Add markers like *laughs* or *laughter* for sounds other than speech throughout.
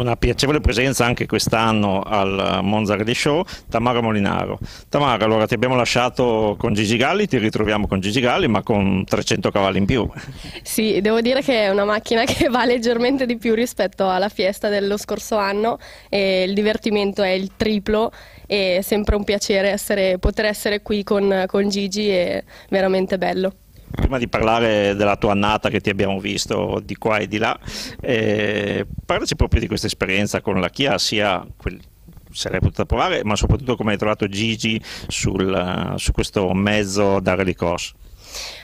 una piacevole presenza anche quest'anno al Monza Monzardi Show, Tamara Molinaro. Tamara, allora ti abbiamo lasciato con Gigi Galli, ti ritroviamo con Gigi Galli ma con 300 cavalli in più. Sì, devo dire che è una macchina *laughs* che va leggermente di più rispetto alla fiesta dello scorso anno e il divertimento è il triplo è sempre un piacere essere, poter essere qui con, con Gigi, è veramente bello prima di parlare della tua annata che ti abbiamo visto di qua e di là, eh, parlaci proprio di questa esperienza con la Kia, sia quel, se l'hai potuta provare, ma soprattutto come hai trovato Gigi sul, su questo mezzo da Relicos.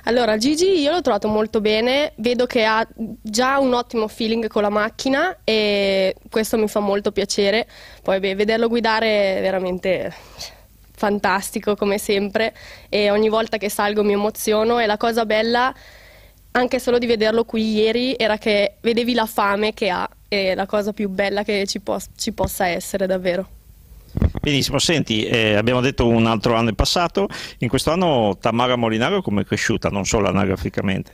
Allora, Gigi io l'ho trovato molto bene, vedo che ha già un ottimo feeling con la macchina e questo mi fa molto piacere. Poi beh, vederlo guidare è veramente fantastico come sempre e ogni volta che salgo mi emoziono e la cosa bella anche solo di vederlo qui ieri era che vedevi la fame che ha è la cosa più bella che ci, po ci possa essere davvero. Benissimo, senti, eh, abbiamo detto un altro anno in passato, in questo anno Tamara Molinaro come è cresciuta, non solo anagraficamente?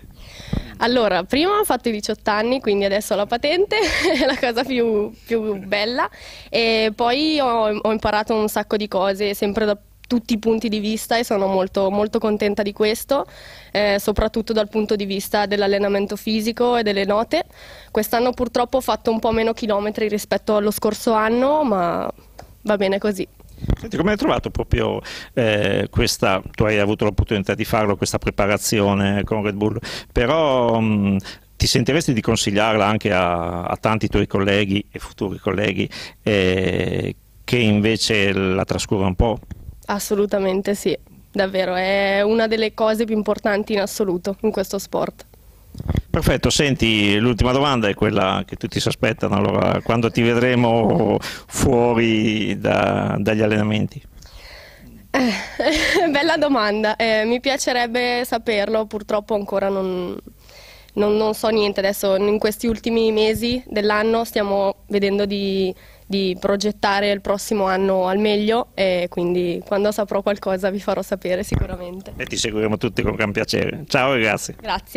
Allora, prima ho fatto i 18 anni, quindi adesso ho la patente, *laughs* è la cosa più, più bella. E poi ho, ho, imparato un sacco di cose, sempre da tutti i punti di vista e sono molto, molto contenta di questo, eh, soprattutto dal punto di vista dell'allenamento fisico e delle note. Quest'anno purtroppo ho fatto un po' meno chilometri rispetto allo scorso anno, ma va bene così. Senti, come hai trovato proprio eh, questa, tu hai avuto l'opportunità di farlo, questa preparazione con Red Bull, però mh, mm, ti sentiresti di consigliarla anche a, a, tanti tuoi colleghi e futuri colleghi eh, che invece la trascurano un po'? Assolutamente sì, davvero, è una delle cose più importanti in assoluto in questo sport. Perfetto, senti, l'ultima domanda è quella che tutti si aspettano, allora quando ti vedremo fuori da, dagli allenamenti? Eh, *laughs* bella domanda, eh, mi piacerebbe saperlo, purtroppo ancora non, non, non, so niente adesso, in questi ultimi mesi dell'anno stiamo vedendo di, di progettare il prossimo anno al meglio e quindi quando saprò qualcosa vi farò sapere sicuramente. E ti seguiremo tutti con gran piacere. Ciao e grazie. Grazie.